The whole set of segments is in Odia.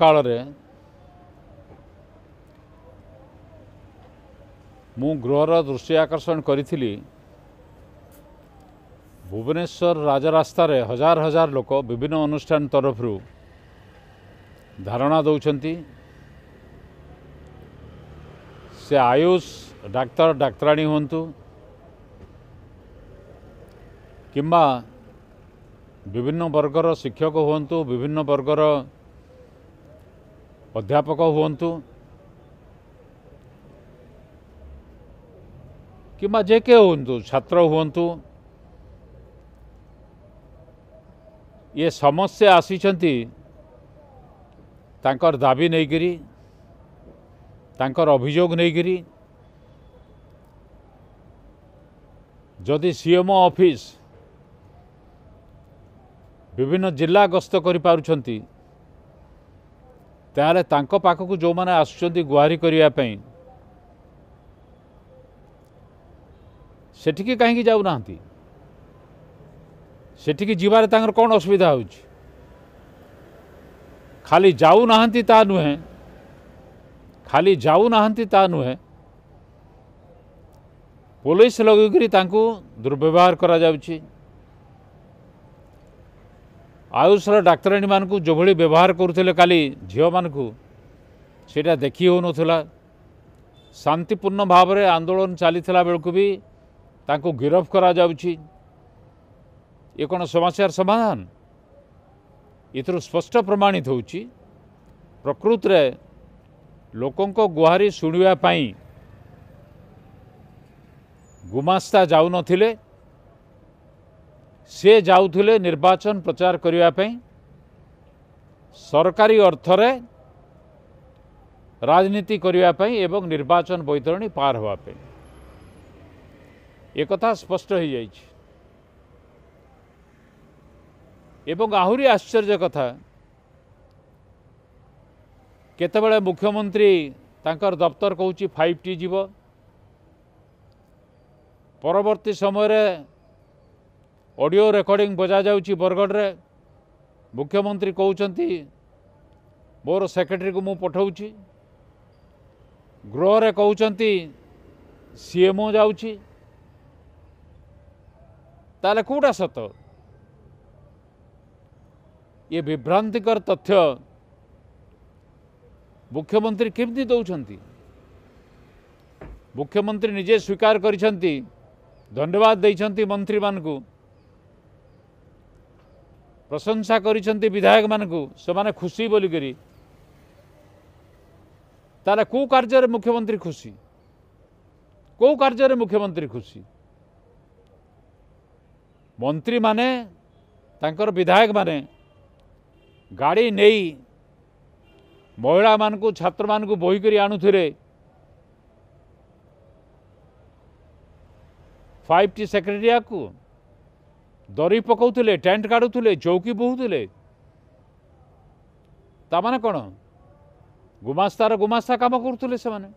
କାଳରେ ମୁଁ ଗୃହର ଦୃଷ୍ଟି ଆକର୍ଷଣ କରିଥିଲି ଭୁବନେଶ୍ୱର ରାଜରାସ୍ତାରେ ହଜାର ହଜାର ଲୋକ ବିଭିନ୍ନ ଅନୁଷ୍ଠାନ ତରଫରୁ ଧାରଣା ଦେଉଛନ୍ତି ସେ ଆୟୁଷ ଡାକ୍ତର ଡାକ୍ତରାଣୀ ହୁଅନ୍ତୁ କିମ୍ବା ବିଭିନ୍ନ ବର୍ଗର ଶିକ୍ଷକ ହୁଅନ୍ତୁ ବିଭିନ୍ନ ବର୍ଗର ଅଧ୍ୟାପକ ହୁଅନ୍ତୁ କିମ୍ବା ଯେ କେ ହୁଅନ୍ତୁ ଛାତ୍ର ହୁଅନ୍ତୁ ଇଏ ସମସ୍ତେ ଆସିଛନ୍ତି ତାଙ୍କର ଦାବି ନେଇକରି ତାଙ୍କର ଅଭିଯୋଗ ନେଇକରି ଯଦି ସିଏମ୍ଓ ଅଫିସ୍ ବିଭିନ୍ନ ଜିଲ୍ଲା ଗସ୍ତ କରିପାରୁଛନ୍ତି ताले तांको को जो मैंने आसुचंती गुहारी करिया पई सेठी के काहे की जाऊ नांती असुविधा होउछ खाली जाऊ नांती ता नुहे खाली जाऊ नांती ता नुहे पुलिस लगे दुर्व्यवहार करा जाउछी ଆୟୁଷର ଡାକ୍ତରାଣୀମାନଙ୍କୁ ଯେଭଳି ବ୍ୟବହାର କରୁଥିଲେ କାଲି ଝିଅମାନଙ୍କୁ ସେଇଟା ଦେଖି ହେଉନଥିଲା ଶାନ୍ତିପୂର୍ଣ୍ଣ ଭାବରେ ଆନ୍ଦୋଳନ ଚାଲିଥିଲା ବେଳକୁ ବି ତାଙ୍କୁ ଗିରଫ କରାଯାଉଛି ଇଏ କ'ଣ ସମସ୍ୟାର ସମାଧାନ ଏଥିରୁ ସ୍ପଷ୍ଟ ପ୍ରମାଣିତ ହେଉଛି ପ୍ରକୃତରେ ଲୋକଙ୍କ ଗୁହାରୀ ଶୁଣିବା ପାଇଁ ଗୁମାସ୍ତା ଯାଉନଥିଲେ ସେ ଯାଉଥିଲେ ନିର୍ବାଚନ ପ୍ରଚାର କରିବା ପାଇଁ ସରକାରୀ ଅର୍ଥରେ ରାଜନୀତି କରିବା ପାଇଁ ଏବଂ ନିର୍ବାଚନ ବୈତରଣୀ ପାର ହେବା ପାଇଁ ଏକଥା ସ୍ପଷ୍ଟ ହୋଇଯାଇଛି ଏବଂ ଆହୁରି ଆଶ୍ଚର୍ଯ୍ୟ କଥା କେତେବେଳେ ମୁଖ୍ୟମନ୍ତ୍ରୀ ତାଙ୍କର ଦପ୍ତର କହୁଛି ଫାଇଭ୍ ଟି ଯିବ ପରବର୍ତ୍ତୀ ସମୟରେ ऑडियो रेकर्डिंग बजा जा बरगढ़ में मुख्यमंत्री कहते मोर सेक्रेटरी को मु पठाऊँ गृह कहते सीएमओ ताले कौटा सत ये विभ्रांतिकर तथ्य मुख्यमंत्री केमती दौरान मुख्यमंत्री निजे स्वीकार कर धन्यवाद करवाद मंत्री मानकू प्रशंसा कर विधायक मानक खुशी बोल कर मुख्यमंत्री खुशी को कार्य मुख्यमंत्री खुशी मंत्री माने मैंने विधायक माने गाड़ी नहीं महिला मान को छात्र मान बोक आणु फाइव टी सेक्रेटरी को ଦରି ପକାଉଥିଲେ ଟେଣ୍ଟ କାଢ଼ୁଥିଲେ ଚୌକି ବହୁଥିଲେ ତାମାନେ କ'ଣ ଗୁମାସ୍ତାର ଗୁମାସ୍ତା କାମ କରୁଥିଲେ ସେମାନେ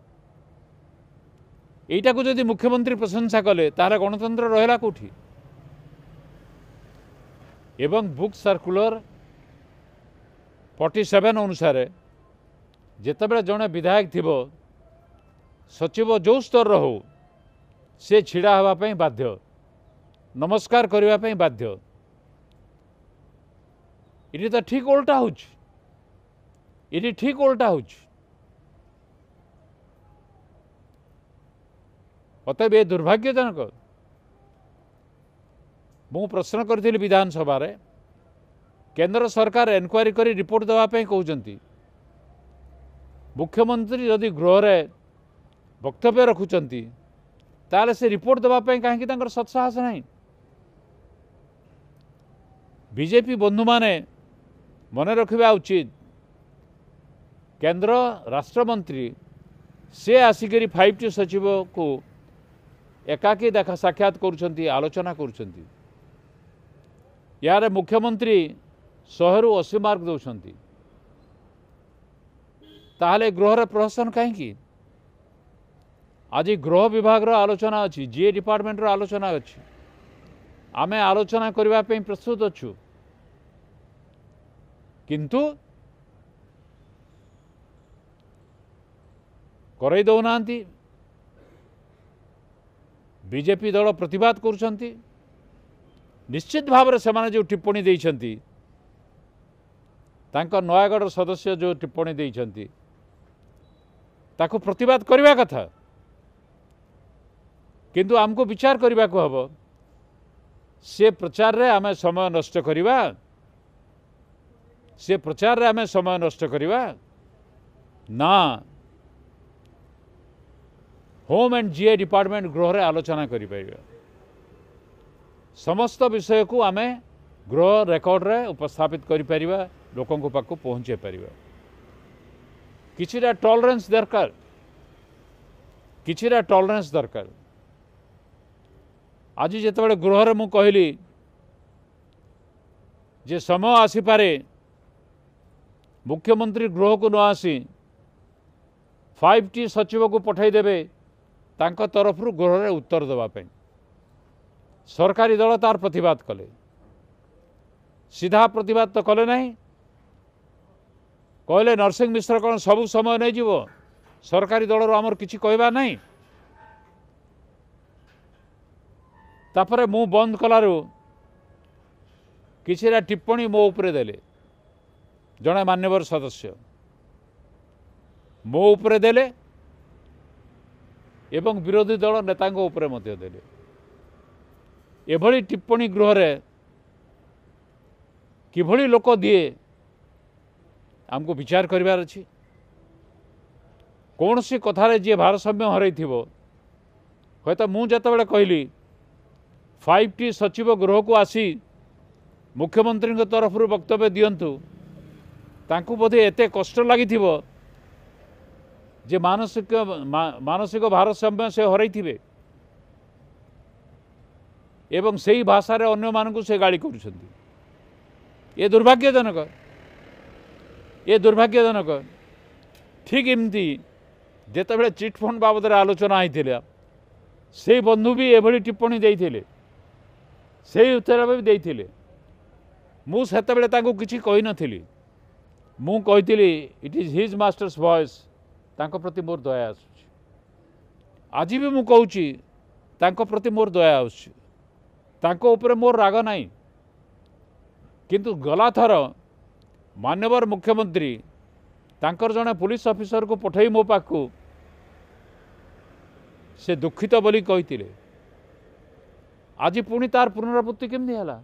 ଏଇଟାକୁ ଯଦି ମୁଖ୍ୟମନ୍ତ୍ରୀ ପ୍ରଶଂସା କଲେ ତାହାର ଗଣତନ୍ତ୍ର ରହିଲା କେଉଁଠି ଏବଂ ବୁକ୍ ସାର୍କୁଲର ଫର୍ଟି ସେଭେନ୍ ଅନୁସାରେ ଯେତେବେଳେ ଜଣେ ବିଧାୟକ ଥିବ ସଚିବ ଯେଉଁ ସ୍ତରର ହେଉ ସେ ଛିଡ଼ା ହେବା ପାଇଁ ବାଧ୍ୟ ନମସ୍କାର କରିବା ପାଇଁ ବାଧ୍ୟ ଏଠି ତ ଠିକ୍ ଓଲଟା ହେଉଛି ଏଠି ଠିକ୍ ଓଲଟା ହେଉଛି ଅତେବ ଏ ଦୁର୍ଭାଗ୍ୟଜନକ ମୁଁ ପ୍ରଶ୍ନ କରିଥିଲି ବିଧାନସଭାରେ କେନ୍ଦ୍ର ସରକାର ଏନକ୍ୱାରି କରି ରିପୋର୍ଟ ଦେବା ପାଇଁ କହୁଛନ୍ତି ମୁଖ୍ୟମନ୍ତ୍ରୀ ଯଦି ଗୃହରେ ବକ୍ତବ୍ୟ ରଖୁଛନ୍ତି ତାହେଲେ ସେ ରିପୋର୍ଟ ଦେବା ପାଇଁ କାହିଁକି ତାଙ୍କର ସତ୍ସାହସ ନାହିଁ बीजेपी बंधु मैने मन रखा उचित केन्द्र राष्ट्रमंत्री से आसिक फाइव टी सचिव को एकाकी देखा साक्षात कर आलोचना कर यार मुख्यमंत्री शहे रु अशी मार्क दौरान गृह प्रशासन कहीं आज गृह विभाग आलोचना अच्छी जीए डिपार्टमेंटर आलोचना अच्छी आमे आलोचना करने प्रस्तुत अच्छा किंतु କରାଇ ଦେଉନାହାନ୍ତି ବିଜେପି ଦଳ ପ୍ରତିବାଦ କରୁଛନ୍ତି ନିଶ୍ଚିତ ଭାବରେ ସେମାନେ ଯେଉଁ ଟିପ୍ପଣୀ ଦେଇଛନ୍ତି ତାଙ୍କ ନୟାଗଡ଼ର ସଦସ୍ୟ ଯେଉଁ ଟିପ୍ପଣୀ ଦେଇଛନ୍ତି ତାକୁ ପ୍ରତିବାଦ କରିବା କଥା କିନ୍ତୁ ଆମକୁ ବିଚାର କରିବାକୁ ହେବ ସେ ପ୍ରଚାରରେ ଆମେ ସମୟ ନଷ୍ଟ କରିବା से प्रचार आम समय नष्ट ना होम एंड जीए डिपार्टमेंट गृह आलोचना कर समस्त विषय को आम गृह रेकर्ड रे उपस्थापित कर लोक पाक पहुँचे पार किटा टलरेन्स दरकार किटा टलरेन्स दरकार आज जो गृह मुझे कहली जे समय आसीपे मुख्यमन्त्री गृहको नआस फाइभ टी सचिव पठाइदेबे तरफ्रु गृह उत्तर दबाई सरकारी दल तार प्रतिवाद कले सीधा प्रतिवाद त कले नै कहिले नरसिंह मिश्र सब समय नै सरकारी दल र आम त म बन्द कलरु किराप्पणी मोप्ला ଜଣେ ମାନ୍ୟବର ସଦସ୍ୟ ମୋ ଉପରେ ଦେଲେ ଏବଂ ବିରୋଧୀ ଦଳ ନେତାଙ୍କ ଉପରେ ମଧ୍ୟ ଦେଲେ ଏଭଳି ଟିପ୍ପଣୀ ଗୃହରେ କିଭଳି ଲୋକ ଦିଏ ଆମକୁ ବିଚାର କରିବାର ଅଛି କୌଣସି କଥାରେ ଯିଏ ଭାରସାମ୍ୟ ହରାଇଥିବ ହୁଏତ ମୁଁ ଯେତେବେଳେ କହିଲି ଫାଇଭ୍ ଟି ସଚିବ ଗୃହକୁ ଆସି ମୁଖ୍ୟମନ୍ତ୍ରୀଙ୍କ ତରଫରୁ ବକ୍ତବ୍ୟ ଦିଅନ୍ତୁ ତାଙ୍କୁ ବୋଧେ ଏତେ କଷ୍ଟ ଲାଗିଥିବ ଯେ ମାନସିକ ମାନସିକ ଭାରସାମ୍ୟ ସେ ହରାଇଥିବେ ଏବଂ ସେହି ଭାଷାରେ ଅନ୍ୟମାନଙ୍କୁ ସେ ଗାଳି କରୁଛନ୍ତି ଏ ଦୁର୍ଭାଗ୍ୟଜନକ ଏ ଦୁର୍ଭାଗ୍ୟଜନକ ଠିକ୍ ଏମିତି ଯେତେବେଳେ ଚିଟ୍ଫଣ୍ଡ ବାବଦରେ ଆଲୋଚନା ହୋଇଥିଲା ସେହି ବନ୍ଧୁ ବି ଏଭଳି ଟିପ୍ପଣୀ ଦେଇଥିଲେ ସେହି ଉତ୍ତର ବି ଦେଇଥିଲେ ମୁଁ ସେତେବେଳେ ତାଙ୍କୁ କିଛି କହିନଥିଲି ମୁଁ କହିଥିଲି it is his master's voice ତାଙ୍କ ପ୍ରତି ମୋର ଦୟା ଆସୁଛି ଆଜି ବି ମୁଁ କହୁଛି ତାଙ୍କ ପ୍ରତି ମୋର ଦୟା ଆସୁଛି ତାଙ୍କ ଉପରେ ମୋର ରାଗ ନାହିଁ କିନ୍ତୁ ଗଲାଥର ମାନ୍ୟବର ମୁଖ୍ୟମନ୍ତ୍ରୀ ତାଙ୍କର ଜଣେ ପୋଲିସ ଅଫିସରକୁ ପଠାଇ ମୋ ପାଖକୁ ସେ ଦୁଃଖିତ ବୋଲି କହିଥିଲେ ଆଜି ପୁଣି ତାର ପୁନରାବୃତ୍ତି କେମିତି ହେଲା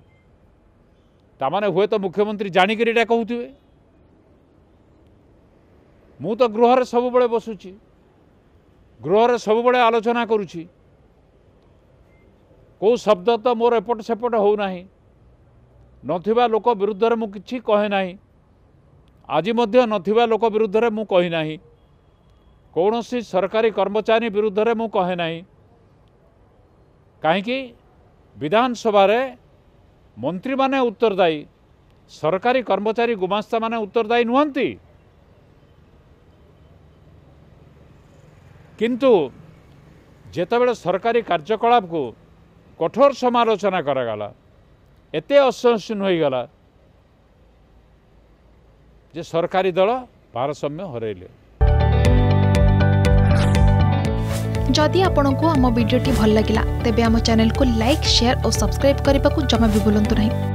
ତାମାନେ ହୁଏତ ମୁଖ୍ୟମନ୍ତ୍ରୀ ଜାଣିକରି ଏଇଟା କହୁଥିବେ ମୁଁ ତ ଗୃହରେ ସବୁବେଳେ ବସୁଛି ଗୃହରେ ସବୁବେଳେ ଆଲୋଚନା କରୁଛି କେଉଁ ଶବ୍ଦ ତ ମୋର ଏପଟ ସେପଟ ହେଉନାହିଁ ନଥିବା ଲୋକ ବିରୁଦ୍ଧରେ ମୁଁ କିଛି କହେ ନାହିଁ ଆଜି ମଧ୍ୟ ନଥିବା ଲୋକ ବିରୁଦ୍ଧରେ ମୁଁ କହିନାହିଁ କୌଣସି ସରକାରୀ କର୍ମଚାରୀ ବିରୁଦ୍ଧରେ ମୁଁ କହେ ନାହିଁ କାହିଁକି ବିଧାନସଭାରେ ମନ୍ତ୍ରୀମାନେ ଉତ୍ତରଦାୟୀ ସରକାରୀ କର୍ମଚାରୀ ଗୁମାସ୍ତାମାନେ ଉତ୍ତରଦାୟୀ ନୁହନ୍ତି କିନ୍ତୁ ଯେତେବେଳେ ସରକାରୀ କାର୍ଯ୍ୟକଳାପକୁ କଠୋର ସମାଲୋଚନା କରାଗଲା ଏତେ ଅସହିଷ୍ଣୁ ହୋଇଗଲା ଯେ ସରକାରୀ ଦଳ ଭାରସାମ୍ୟ ହରାଇଲେ ଯଦି ଆପଣଙ୍କୁ ଆମ ଭିଡ଼ିଓଟି ଭଲ ଲାଗିଲା ତେବେ ଆମ ଚ୍ୟାନେଲକୁ ଲାଇକ୍ ସେୟାର ଓ ସବସ୍କ୍ରାଇବ୍ କରିବାକୁ ଜମା ବି ଭୁଲନ୍ତୁ ନାହିଁ